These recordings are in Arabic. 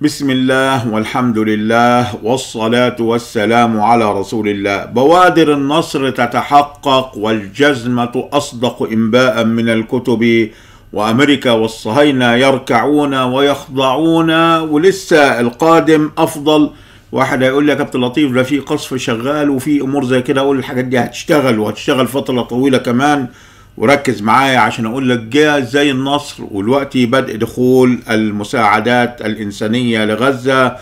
بسم الله والحمد لله والصلاة والسلام على رسول الله بوادر النصر تتحقق والجزمة أصدق إنباء من الكتب وأمريكا والصهاينة يركعون ويخضعون ولسه القادم أفضل واحد هيقول لي يا كابتن لطيف ده في قصف شغال وفي أمور زي كده أقول الحاجات دي هتشتغل وهتشتغل فترة طويلة كمان وركز معايا عشان اقول لك جه زي النصر والوقت بدء دخول المساعدات الانسانيه لغزه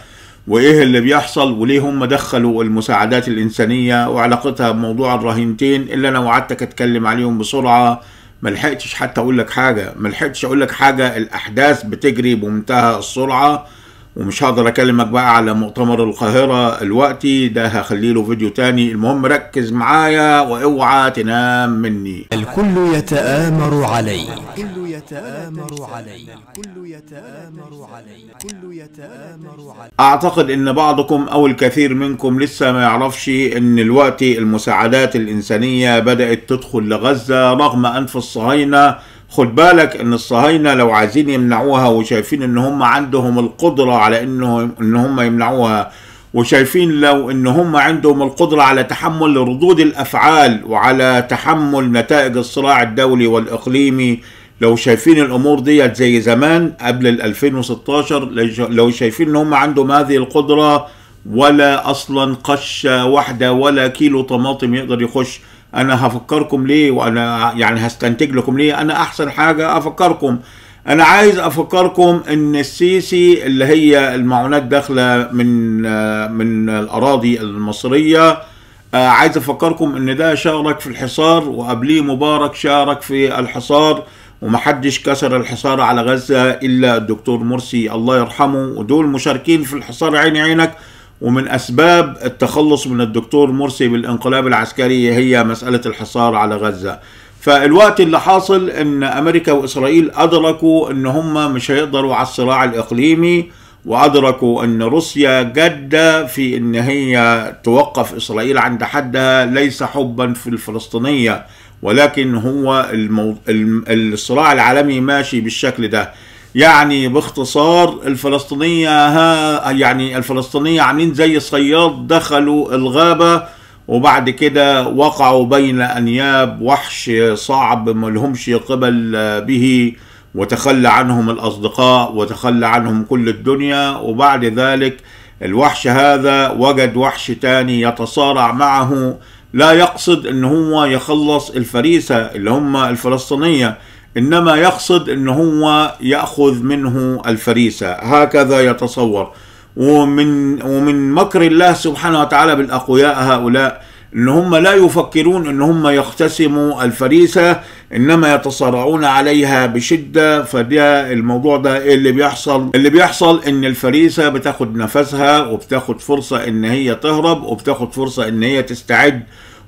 وايه اللي بيحصل وليه هم دخلوا المساعدات الانسانيه وعلاقتها بموضوع الرهينتين اللي انا وعدتك اتكلم عليهم بسرعه ملحقتش حتى اقول لك حاجه ملحقتش اقول لك حاجه الاحداث بتجري بمنتهى السرعه ومش هقدر اكلمك بقى على مؤتمر القاهرة الوقتي ده هخلي له فيديو تاني المهم ركز معايا واوعى تنام مني الكل يتآمر علي الكل يتآمر علي الكل يتآمر علي الكل يتآمر علي اعتقد ان بعضكم او الكثير منكم لسه ما يعرفش ان الوقت المساعدات الانسانية بدأت تدخل لغزة رغم انف الصهاينة خد بالك ان الصهاينه لو عايزين يمنعوها وشايفين ان هم عندهم القدره على انه ان هم يمنعوها وشايفين لو ان هم عندهم القدره على تحمل ردود الافعال وعلى تحمل نتائج الصراع الدولي والاقليمي لو شايفين الامور ديت زي زمان قبل ال 2016 لو شايفين ان هم عندهم هذه القدره ولا اصلا قشه واحده ولا كيلو طماطم يقدر يخش انا هفكركم ليه وانا يعني هستنتج لكم ليه انا احسن حاجه افكركم انا عايز افكركم ان السيسي اللي هي المعونات داخله من من الاراضي المصريه آه، عايز افكركم ان ده شارك في الحصار وقبليه مبارك شارك في الحصار ومحدش كسر الحصار على غزه الا الدكتور مرسي الله يرحمه ودول مشاركين في الحصار عيني عينك ومن أسباب التخلص من الدكتور مرسي بالانقلاب العسكري هي مسألة الحصار على غزة فالوقت اللي حاصل ان امريكا واسرائيل ادركوا ان هم مش هيقدروا على الصراع الاقليمي وادركوا ان روسيا جاده في ان هي توقف اسرائيل عند حدها ليس حبا في الفلسطينيه ولكن هو المو... الصراع العالمي ماشي بالشكل ده يعني باختصار الفلسطينية ها يعني الفلسطينية عاملين زي الصياد دخلوا الغابة وبعد كده وقعوا بين أنياب وحش صعب ملهمش قبل به وتخلى عنهم الأصدقاء وتخلى عنهم كل الدنيا وبعد ذلك الوحش هذا وجد وحش تاني يتصارع معه لا يقصد ان هو يخلص الفريسة اللي هم الفلسطينية إنما يقصد أنه هو يأخذ منه الفريسة هكذا يتصور ومن, ومن مكر الله سبحانه وتعالى بالأقوياء هؤلاء ان هم لا يفكرون ان هم يقتسموا الفريسه انما يتصارعون عليها بشده فده الموضوع ده اللي بيحصل اللي بيحصل ان الفريسه بتاخد نفسها وبتاخد فرصه ان هي تهرب وبتاخد فرصه ان هي تستعد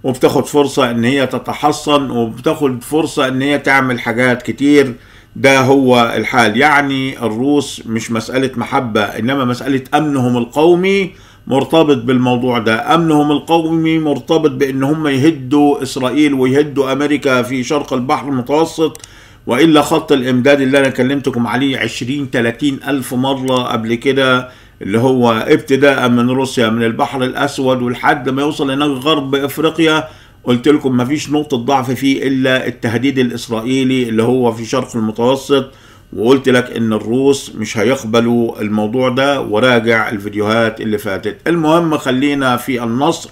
وبتاخد فرصة ان هي تتحصن وبتاخد فرصة ان هي تعمل حاجات كتير ده هو الحال يعني الروس مش مسألة محبة انما مسألة امنهم القومي مرتبط بالموضوع ده امنهم القومي مرتبط بان هم يهدوا اسرائيل ويهدوا امريكا في شرق البحر المتوسط والا خط الامداد اللي انا كلمتكم عليه 20 30 الف مره قبل كده اللي هو ابتداء من روسيا من البحر الأسود ولحد ما يوصل هناك غرب إفريقيا قلت لكم مفيش نقطة ضعف فيه إلا التهديد الإسرائيلي اللي هو في شرق المتوسط وقلت لك إن الروس مش هيقبلوا الموضوع ده وراجع الفيديوهات اللي فاتت المهم خلينا في النصر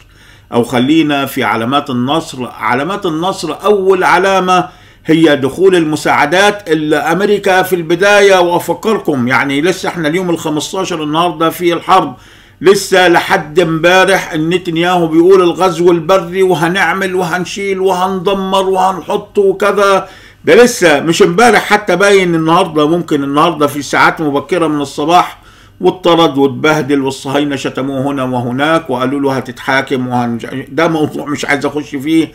أو خلينا في علامات النصر علامات النصر أول علامة هي دخول المساعدات امريكا في البدايه وافكركم يعني لسه احنا اليوم ال 15 النهارده في الحرب لسه لحد امبارح نتنياهو بيقول الغزو البري وهنعمل وهنشيل وهندمر وهنحط وكذا ده لسه مش امبارح حتى باين النهارده ممكن النهارده في ساعات مبكره من الصباح واتطرد واتبهدل والصهاينه شتموه هنا وهناك وقالوا له هتتحاكم وهنج... ده موضوع مش عايز اخش فيه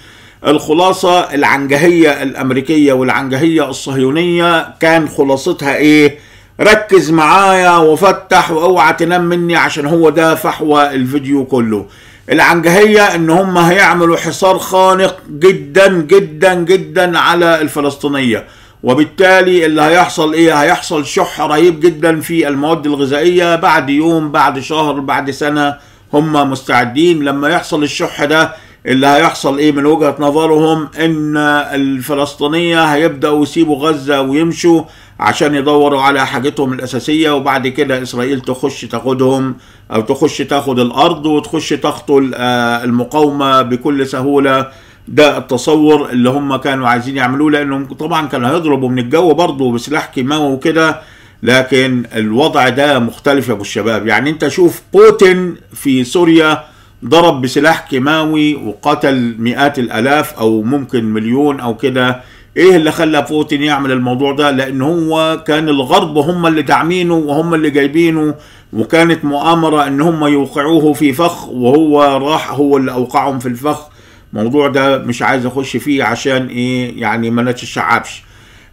الخلاصة العنجهية الأمريكية والعنجهية الصهيونية كان خلاصتها إيه؟ ركز معايا وفتح واوعى تنام مني عشان هو ده فحوى الفيديو كله العنجهية ان هم هيعملوا حصار خانق جدا جدا جدا على الفلسطينية وبالتالي اللي هيحصل ايه هيحصل شح رهيب جدا في المواد الغذائية بعد يوم بعد شهر بعد سنة هم مستعدين لما يحصل الشح ده اللي هيحصل ايه من وجهه نظرهم ان الفلسطينيه هيبداوا يسيبوا غزه ويمشوا عشان يدوروا على حاجتهم الاساسيه وبعد كده اسرائيل تخش تاخدهم او تخش تاخد الارض وتخش تقتل آه، المقاومه بكل سهوله ده التصور اللي هم كانوا عايزين يعملوه لانهم طبعا كانوا هيضربوا من الجو برضه بسلاح كيماوي وكده لكن الوضع ده مختلف يا ابو الشباب يعني انت شوف بوتين في سوريا ضرب بسلاح كيماوي وقتل مئات الالاف او ممكن مليون او كده ايه اللي خلى بوتين يعمل الموضوع ده لان هو كان الغرب هم اللي داعمينه وهم اللي جايبينه وكانت مؤامرة ان هم يوقعوه في فخ وهو راح هو اللي اوقعهم في الفخ موضوع ده مش عايز اخش فيه عشان ايه يعني ما نتشعبش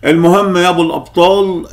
المهم يا ابو الابطال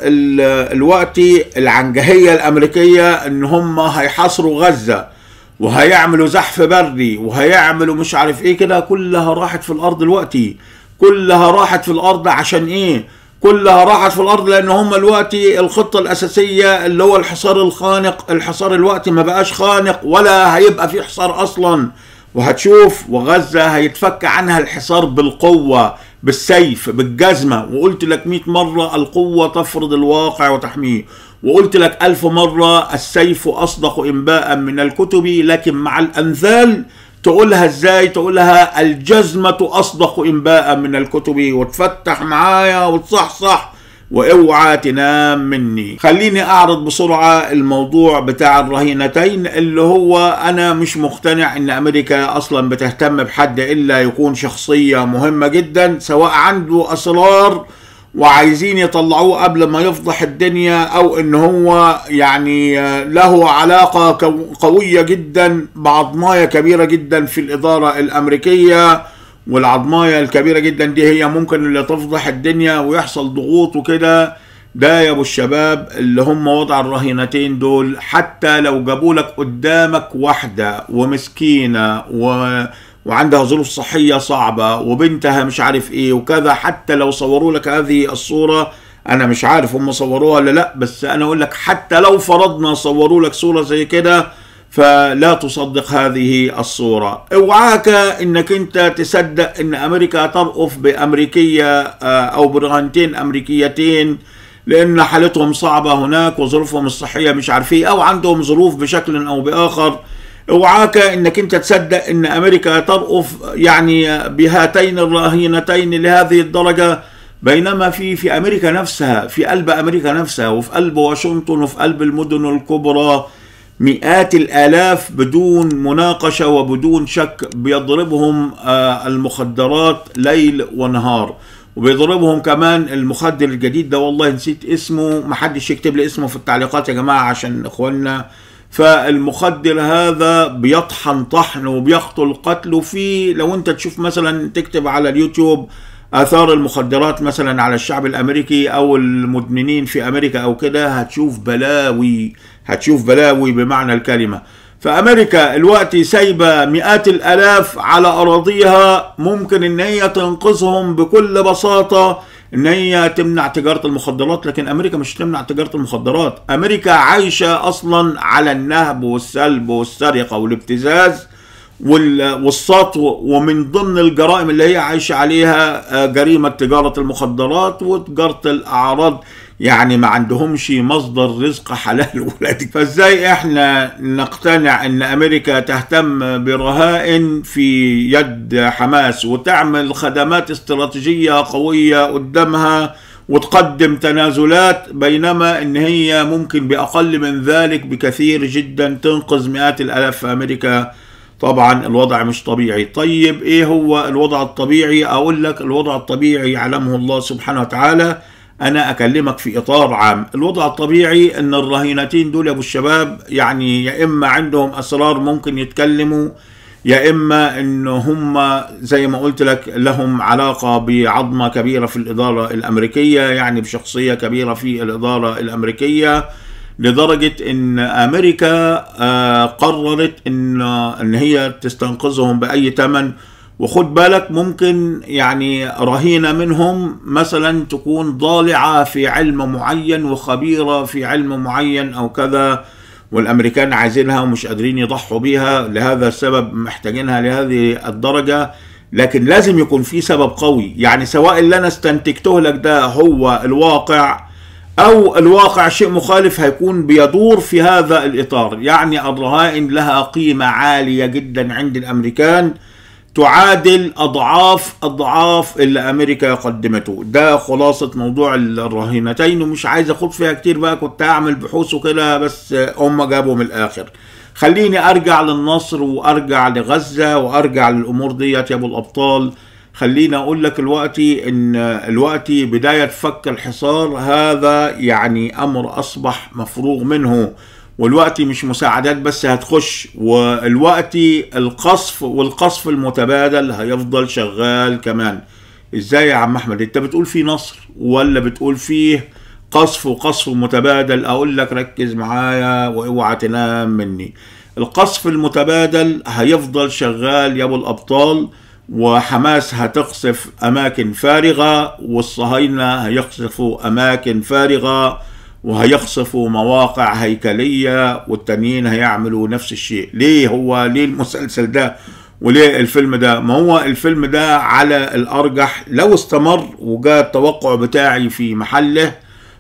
الوقت العنجهية الامريكية ان هم هيحاصروا غزة وهيعملوا زحف بري وهيعملوا مش عارف ايه كده كلها راحت في الارض دلوقتي كلها راحت في الارض عشان ايه كلها راحت في الارض لان هم دلوقتي الخطه الاساسيه اللي هو الحصار الخانق الحصار دلوقتي ما بقاش خانق ولا هيبقى في حصار اصلا وهتشوف وغزه هيتفك عنها الحصار بالقوه بالسيف بالجزمة وقلت لك مئة مرة القوة تفرض الواقع وتحميه وقلت لك ألف مرة السيف أصدق إنباء من الكتب لكن مع الأمثال تقولها ازاي تقولها الجزمة أصدق إنباء من الكتب وتفتح معايا وتصحصح واوعى تنام مني خليني اعرض بسرعة الموضوع بتاع الرهينتين اللي هو انا مش مقتنع ان امريكا اصلا بتهتم بحد الا يكون شخصية مهمة جدا سواء عنده اسرار وعايزين يطلعوه قبل ما يفضح الدنيا او ان هو يعني له علاقة قوية جدا بعضماية كبيرة جدا في الادارة الامريكية والعظمايه الكبيره جدا دي هي ممكن اللي تفضح الدنيا ويحصل ضغوط وكده ده يا ابو الشباب اللي هم وضع الرهينتين دول حتى لو جابوا لك قدامك واحده ومسكينه و... وعندها ظروف صحيه صعبه وبنتها مش عارف ايه وكذا حتى لو صوروا لك هذه الصوره انا مش عارف هم صوروها ولا لا بس انا اقول لك حتى لو فرضنا صوروا لك صوره زي كده فلا تصدق هذه الصورة اوعاك انك انت تصدق ان امريكا ترأف بامريكية آه، او برغانتين امريكيتين لان حالتهم صعبة هناك وظروفهم الصحية مش عارفين او عندهم ظروف بشكل او باخر اوعاك انك انت تصدق ان امريكا ترأف يعني بهاتين الرهينتين لهذه الدرجة بينما في في امريكا نفسها في قلب امريكا نفسها وفي قلب واشنطن وفي قلب المدن الكبرى مئات الآلاف بدون مناقشة وبدون شك بيضربهم آه، المخدرات ليل ونهار وبيضربهم كمان المخدر الجديد ده والله نسيت اسمه محدش يكتب لي اسمه في التعليقات يا جماعة عشان اخواننا فالمخدر هذا بيطحن طحن وبيقتل قتل في لو انت تشوف مثلا تكتب على اليوتيوب اثار المخدرات مثلا على الشعب الامريكي او المدمنين في امريكا او كده هتشوف بلاوي هتشوف بلاوي بمعنى الكلمة فأمريكا الوقت سايبة مئات الألاف على أراضيها ممكن إن هي تنقذهم بكل بساطة إن هي تمنع تجارة المخدرات لكن أمريكا مش تمنع تجارة المخدرات أمريكا عايشة أصلا على النهب والسلب والسرقة والابتزاز والسطو ومن ضمن الجرائم اللي هي عايشة عليها آه، جريمة تجارة المخدرات وتجارة الأعراض يعني ما عندهمش مصدر رزق حلال ولادك فازاي احنا نقتنع ان امريكا تهتم برهائن في يد حماس وتعمل خدمات استراتيجية قوية قدامها وتقدم تنازلات بينما ان هي ممكن باقل من ذلك بكثير جدا تنقذ مئات الالاف في امريكا طبعا الوضع مش طبيعي طيب ايه هو الوضع الطبيعي اقول لك الوضع الطبيعي يعلمه الله سبحانه وتعالى انا اكلمك في اطار عام الوضع الطبيعي ان الرهينتين دول يا ابو الشباب يعني يا اما عندهم اسرار ممكن يتكلموا يا اما ان هم زي ما قلت لك لهم علاقه بعظمه كبيره في الاداره الامريكيه يعني بشخصيه كبيره في الاداره الامريكيه لدرجة إن أمريكا آه، قررت إن إن هي تستنقذهم بأي ثمن وخد بالك ممكن يعني رهينة منهم مثلا تكون ضالعة في علم معين وخبيرة في علم معين أو كذا والأمريكان عايزينها ومش قادرين يضحوا بيها لهذا السبب محتاجينها لهذه الدرجة لكن لازم يكون في سبب قوي يعني سواء اللي أنا استنتجته لك ده هو الواقع أو الواقع شيء مخالف هيكون بيدور في هذا الإطار يعني الرهائن لها قيمة عالية جدا عند الأمريكان تعادل أضعاف أضعاف اللي أمريكا قدمته ده خلاصة موضوع الرهينتين ومش عايز أخوض فيها كتير بقى كنت أعمل بحوث وكده بس هم جابوا من الآخر خليني أرجع للنصر وأرجع لغزة وأرجع للأمور ديت يا أبو الأبطال خليني أقول لك الوقت إن الوقت بداية فك الحصار هذا يعني أمر أصبح مفروغ منه والوقتي مش مساعدات بس هتخش والوقتي القصف والقصف المتبادل هيفضل شغال كمان ازاي يا عم احمد انت بتقول فيه نصر ولا بتقول فيه قصف وقصف متبادل اقول لك ركز معايا واوعى تنام مني القصف المتبادل هيفضل شغال يا ابو الابطال وحماس هتقصف اماكن فارغه والصهاينه هيقصفوا اماكن فارغه وهيخصفوا مواقع هيكلية والتانيين هيعملوا نفس الشيء ليه هو ليه المسلسل ده وليه الفيلم ده ما هو الفيلم ده على الأرجح لو استمر وجاء التوقع بتاعي في محله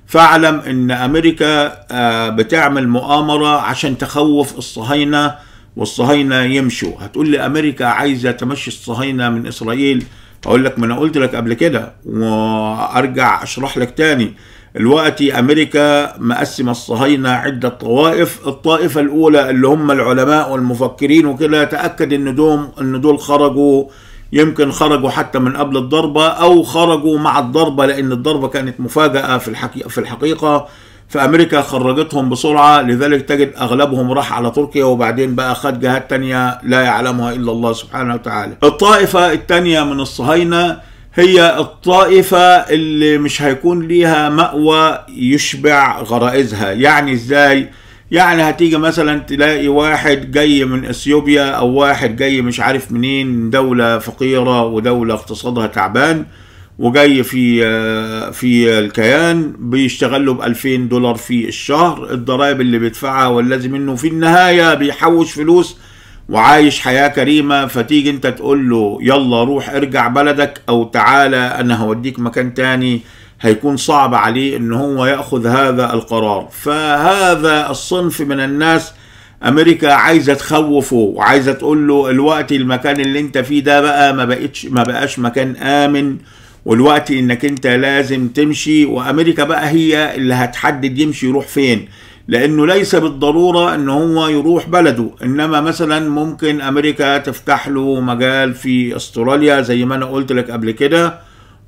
فاعلم ان امريكا آه، بتعمل مؤامرة عشان تخوف الصهاينة والصهاينة يمشوا هتقول لي امريكا عايزة تمشي الصهاينة من اسرائيل اقول لك ما انا قلت لك قبل كده وارجع اشرح لك تاني الوقت امريكا مقسم الصهاينه عده طوائف الطائفه الاولى اللي هم العلماء والمفكرين وكده تاكد ان دوم ان دول خرجوا يمكن خرجوا حتى من قبل الضربه او خرجوا مع الضربه لان الضربه كانت مفاجاه في الحقيقه في الحقيقه فامريكا خرجتهم بسرعه لذلك تجد اغلبهم راح على تركيا وبعدين بقى خد جهات تانية لا يعلمها الا الله سبحانه وتعالى الطائفه الثانيه من الصهاينه هي الطائفة اللي مش هيكون ليها مأوى يشبع غرائزها يعني ازاي يعني هتيجي مثلا تلاقي واحد جاي من اثيوبيا او واحد جاي مش عارف منين دولة فقيرة ودولة اقتصادها تعبان وجاي في في الكيان بيشتغلوا ب 2000 دولار في الشهر الضرائب اللي بيدفعها والذي منه في النهايه بيحوش فلوس وعايش حياة كريمة فتيجي انت تقول له يلا روح ارجع بلدك او تعالى انا هوديك مكان تاني هيكون صعب عليه ان هو ياخذ هذا القرار فهذا الصنف من الناس امريكا عايزه تخوفه وعايزه تقول له الوقت المكان اللي انت فيه ده بقى ما بقتش ما بقاش مكان امن والوقت انك انت لازم تمشي وامريكا بقى هي اللي هتحدد يمشي يروح فين لأنه ليس بالضرورة ان هو يروح بلده إنما مثلا ممكن أمريكا تفتح له مجال في أستراليا زي ما أنا قلت لك قبل كده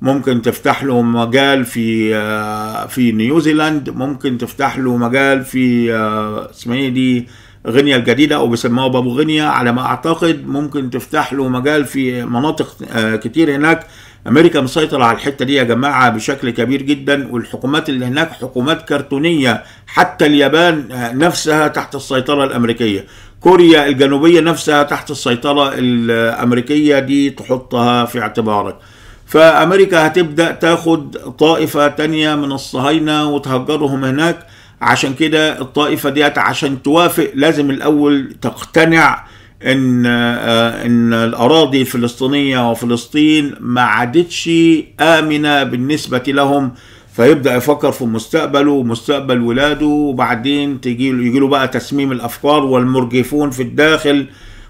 ممكن تفتح له مجال في آه، في نيوزيلاند ممكن تفتح له مجال في آه، اسمها إيه دي غينيا الجديدة أو بيسموها بابو غينيا على ما أعتقد ممكن تفتح له مجال في مناطق آه، كتير هناك امريكا مسيطره على الحته دي يا جماعه بشكل كبير جدا والحكومات اللي هناك حكومات كرتونيه حتى اليابان نفسها تحت السيطره الامريكيه كوريا الجنوبيه نفسها تحت السيطره الامريكيه دي تحطها في اعتبارك فامريكا هتبدا تاخد طائفه تانية من الصهاينه وتهجرهم هناك عشان كده الطائفه ديت عشان توافق لازم الاول تقتنع ان آه، ان الاراضي الفلسطينيه وفلسطين ما عادتش امنه بالنسبه لهم فيبدا يفكر في مستقبله ومستقبل ولاده وبعدين تجي يجي له بقى تسميم الافكار والمرجفون في الداخل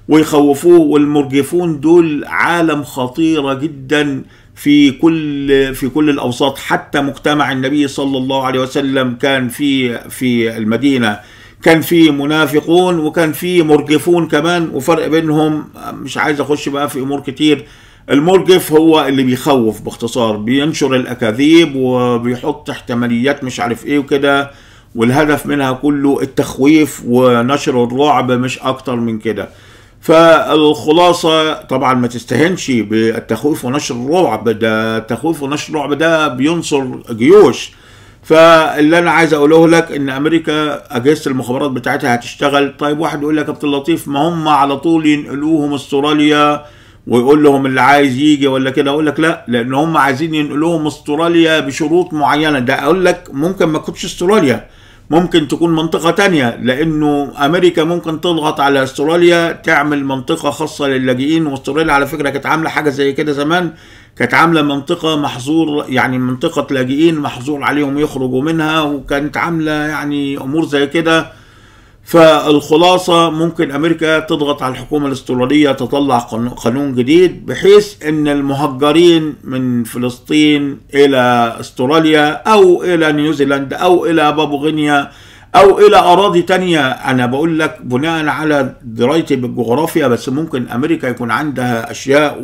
ويخوفوه والمرجفون دول عالم خطيره جدا في كل في كل الاوساط حتى مجتمع النبي صلى الله عليه وسلم كان في في المدينه كان في منافقون وكان في مرجفون كمان وفرق بينهم مش عايز اخش بقى في امور كتير المرجف هو اللي بيخوف باختصار بينشر الاكاذيب وبيحط احتماليات مش عارف ايه وكده والهدف منها كله التخويف ونشر الرعب مش اكتر من كده فالخلاصة طبعا ما تستهنش بالتخويف ونشر الرعب ده التخويف ونشر الرعب ده بينصر جيوش فاللي انا عايز اقوله لك ان امريكا اجهزه المخابرات بتاعتها هتشتغل طيب واحد يقول لك يا كابتن لطيف ما هم على طول ينقلوهم استراليا ويقول لهم اللي عايز يجي ولا كده اقول لك لا لان هم عايزين ينقلوهم استراليا بشروط معينه ده اقول لك ممكن ما تكونش استراليا ممكن تكون منطقة تانية لأنه أمريكا ممكن تضغط على أستراليا تعمل منطقة خاصة للاجئين وأستراليا على فكرة كانت عاملة حاجة زي كده زمان كانت عاملة منطقة محظور يعني منطقة لاجئين محظور عليهم يخرجوا منها وكانت عاملة يعني أمور زي كده فالخلاصة ممكن أمريكا تضغط على الحكومة الاسترالية تطلع قانون جديد بحيث أن المهجرين من فلسطين إلى استراليا أو إلى نيوزيلندا أو إلى بابو غينيا أو إلى أراضي تانية أنا بقول لك بناء على درايتي بالجغرافيا بس ممكن أمريكا يكون عندها أشياء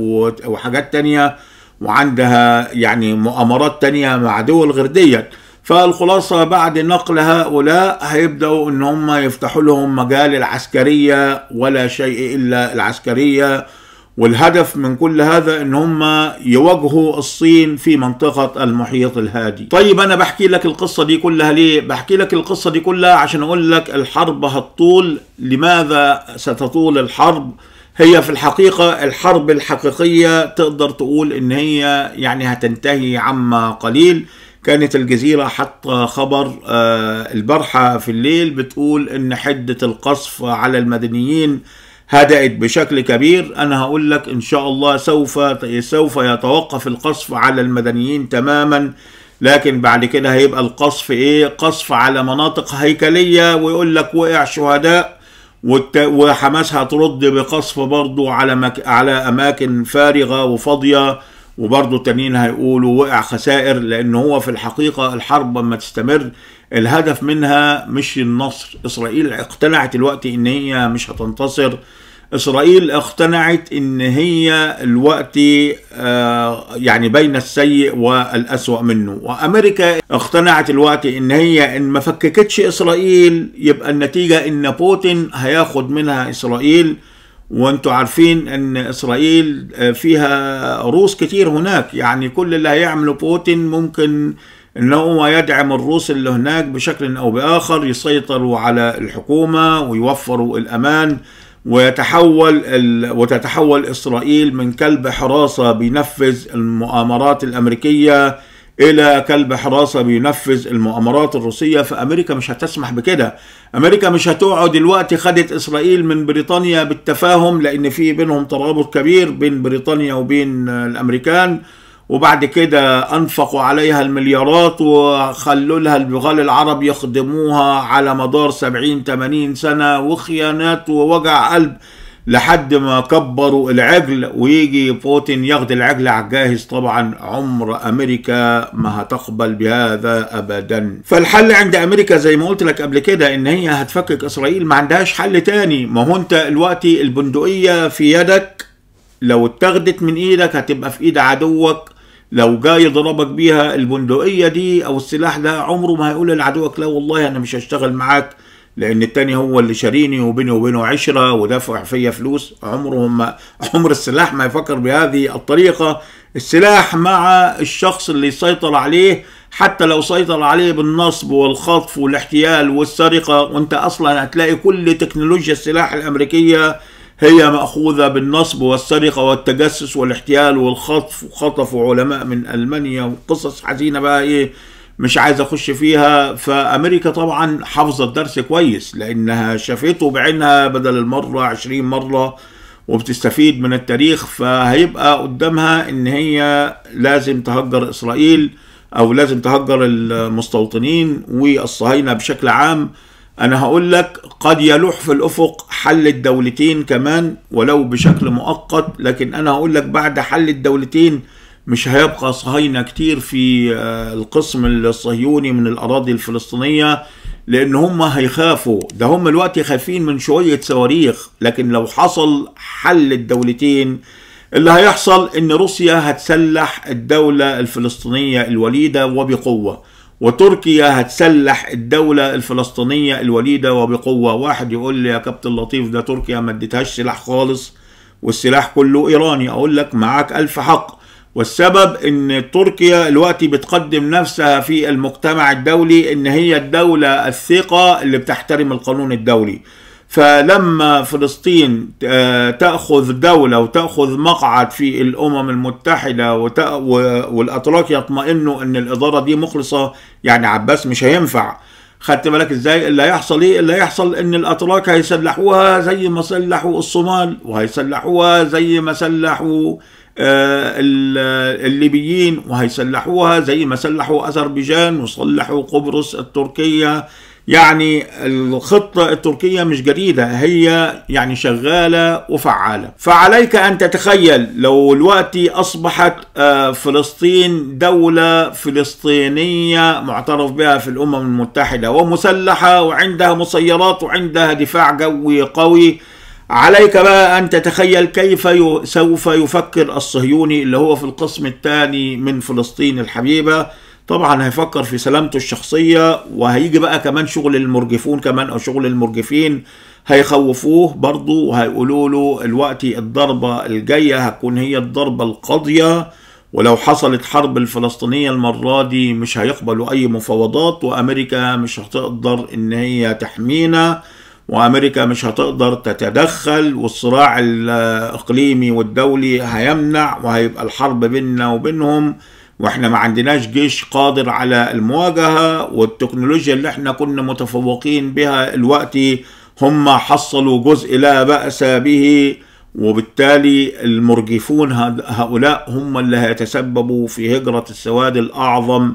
وحاجات تانية وعندها يعني مؤامرات تانية مع دول غير ديت فالخلاصة بعد نقل هؤلاء هيبدأوا إن هم يفتحوا لهم مجال العسكرية ولا شيء إلا العسكرية والهدف من كل هذا ان هم يواجهوا الصين في منطقة المحيط الهادي طيب انا بحكي لك القصة دي كلها ليه بحكي لك القصة دي كلها عشان اقول لك الحرب هتطول لماذا ستطول الحرب هي في الحقيقة الحرب الحقيقية تقدر تقول ان هي يعني هتنتهي عما قليل كانت الجزيرة حاطة خبر آه، البارحة في الليل بتقول إن حدة القصف على المدنيين هدأت بشكل كبير أنا هقول لك إن شاء الله سوف سوف يتوقف القصف على المدنيين تماما لكن بعد كده هيبقى القصف إيه قصف على مناطق هيكلية ويقول لك وقع شهداء وحماس هترد بقصف برضو على مك... على أماكن فارغة وفاضية وبرضه التانيين هيقولوا وقع خسائر لان هو في الحقيقه الحرب لما تستمر الهدف منها مش النصر اسرائيل اقتنعت الوقت ان هي مش هتنتصر اسرائيل اقتنعت ان هي الوقت آه، يعني بين السيء والاسوأ منه وامريكا اقتنعت الوقت ان هي ان ما فككتش اسرائيل يبقى النتيجه ان بوتين هياخد منها اسرائيل وانتم عارفين ان اسرائيل آه، فيها روس كتير هناك يعني كل اللي هيعمله بوتين ممكن ان هو يدعم الروس اللي هناك بشكل او باخر يسيطروا على الحكومه ويوفروا الامان ويتحول ال... وتتحول اسرائيل من كلب حراسه بينفذ المؤامرات الامريكيه الى كلب حراسه بينفذ المؤامرات الروسيه فامريكا مش هتسمح بكده امريكا مش هتقعد دلوقتي خدت اسرائيل من بريطانيا بالتفاهم لان في بينهم ترابط كبير بين بريطانيا وبين الامريكان وبعد كده انفقوا عليها المليارات وخلوا لها البغال العرب يخدموها على مدار 70 80 سنه وخيانات ووجع قلب لحد ما كبروا العجل ويجي بوتين ياخد العجل على الجاهز طبعا عمر امريكا ما هتقبل بهذا ابدا فالحل عند امريكا زي ما قلت لك قبل كده ان هي هتفكك اسرائيل ما عندهاش حل تاني ما هو انت دلوقتي البندقيه في يدك لو اتاخدت من ايدك هتبقى في ايد عدوك لو جاي يضربك بيها البندقيه دي او السلاح ده عمره ما هيقول لعدوك لا والله انا مش هشتغل معاك لان التاني هو اللي شاريني وبيني وبينه عشره ودفع فيا فلوس عمرهم ما عمر السلاح ما يفكر بهذه الطريقه السلاح مع الشخص اللي سيطر عليه حتى لو سيطر عليه بالنصب والخطف والاحتيال والسرقه وانت اصلا هتلاقي كل تكنولوجيا السلاح الامريكيه هي مأخوذة بالنصب والسرقة والتجسس والاحتيال والخطف وخطفوا علماء من ألمانيا وقصص حزينة بقى إيه مش عايز اخش فيها فامريكا طبعا حافظه الدرس كويس لانها شافته بعينها بدل المره 20 مره وبتستفيد من التاريخ فهيبقى قدامها ان هي لازم تهجر اسرائيل او لازم تهجر المستوطنين والصهاينه بشكل عام انا هقول لك قد يلوح في الافق حل الدولتين كمان ولو بشكل مؤقت لكن انا هقول لك بعد حل الدولتين مش هيبقى صهاينة كتير في آه، القسم الصهيوني من الأراضي الفلسطينية لأن هم هيخافوا ده هم دلوقتي خايفين من شوية صواريخ لكن لو حصل حل الدولتين اللي هيحصل إن روسيا هتسلح الدولة الفلسطينية الوليدة وبقوة وتركيا هتسلح الدولة الفلسطينية الوليدة وبقوة واحد يقول لي يا كابتن لطيف ده تركيا ما ادتهاش سلاح خالص والسلاح كله إيراني أقول لك معاك ألف حق والسبب ان تركيا الوقت بتقدم نفسها في المجتمع الدولي ان هي الدولة الثقة اللي بتحترم القانون الدولي فلما فلسطين آه، تأخذ دولة وتأخذ مقعد في الأمم المتحدة والأتراك يطمئنوا أن الإدارة دي مخلصة يعني عباس مش هينفع خدت بالك ازاي اللي هيحصل ايه اللي هيحصل ان الاتراك هيسلحوها زي ما سلحوا الصومال وهيسلحوها زي ما سلحوا آه، الليبيين وهيسلحوها زي ما سلحوا أذربيجان وصلحوا قبرص التركية يعني الخطة التركية مش جديدة هي يعني شغالة وفعالة فعليك أن تتخيل لو الوقت أصبحت آه، فلسطين دولة فلسطينية معترف بها في الأمم المتحدة ومسلحة وعندها مسيرات وعندها دفاع جوي قوي عليك بقى أن تتخيل كيف سوف يفكر الصهيوني اللي هو في القسم الثاني من فلسطين الحبيبة طبعا هيفكر في سلامته الشخصية وهيجي بقى كمان شغل المرجفون كمان أو شغل المرجفين هيخوفوه برضو وهيقولوا له الوقت الضربة الجاية هتكون هي الضربة القاضية ولو حصلت حرب الفلسطينية المرة دي مش هيقبلوا أي مفاوضات وأمريكا مش هتقدر إن هي تحمينا وامريكا مش هتقدر تتدخل والصراع الاقليمي والدولي هيمنع وهيبقى الحرب بيننا وبينهم واحنا ما عندناش جيش قادر على المواجهه والتكنولوجيا اللي احنا كنا متفوقين بها الوقت هم حصلوا جزء لا باس به وبالتالي المرجفون هؤلاء هم اللي هيتسببوا في هجره السواد الاعظم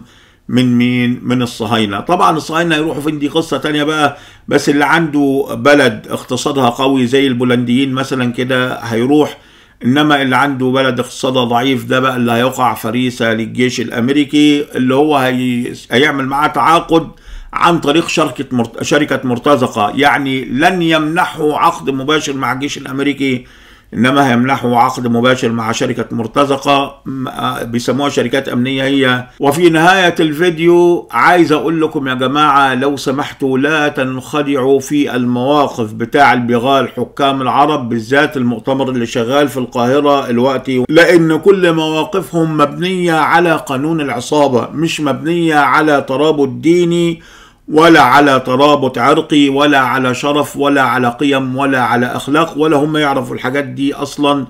من مين من الصهاينة طبعا الصهاينة يروحوا فين دي قصة ثانيه بقى بس اللي عنده بلد اقتصادها قوي زي البولنديين مثلا كده هيروح انما اللي عنده بلد اقتصادها ضعيف ده بقى اللي هيقع فريسة للجيش الامريكي اللي هو هي... هيعمل معاه تعاقد عن طريق شركة مرت... شركة مرتزقة يعني لن يمنحه عقد مباشر مع الجيش الامريكي إنما هيمنحه عقد مباشر مع شركة مرتزقة آه، بيسموها شركات أمنية هي وفي نهاية الفيديو عايز أقول لكم يا جماعة لو سمحتوا لا تنخدعوا في المواقف بتاع البغال حكام العرب بالذات المؤتمر اللي شغال في القاهرة الوقت لأن كل مواقفهم مبنية على قانون العصابة مش مبنية على ترابط ديني ولا على ترابط عرقي ولا على شرف ولا على قيم ولا على أخلاق ولا هم يعرفوا الحاجات دي أصلا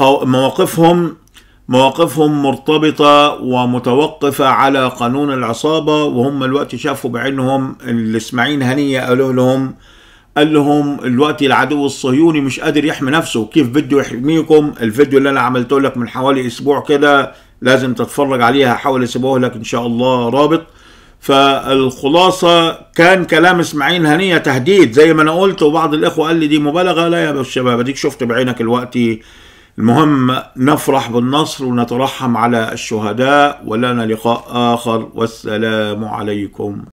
مواقفهم مواقفهم مرتبطة ومتوقفة على قانون العصابة وهم الوقت شافوا بعينهم الإسماعيل هنية قالوا لهم قال لهم الوقت العدو الصهيوني مش قادر يحمي نفسه كيف بده يحميكم الفيديو اللي انا عملته لك من حوالي اسبوع كده لازم تتفرج عليها حاول اسيبه لك ان شاء الله رابط فالخلاصة كان كلام اسماعيل هنية تهديد زي ما انا قلت وبعض الاخوة قال لي دي مبالغة لا يا شباب اديك شفت بعينك الوقت المهم نفرح بالنصر ونترحم على الشهداء ولنا لقاء آخر والسلام عليكم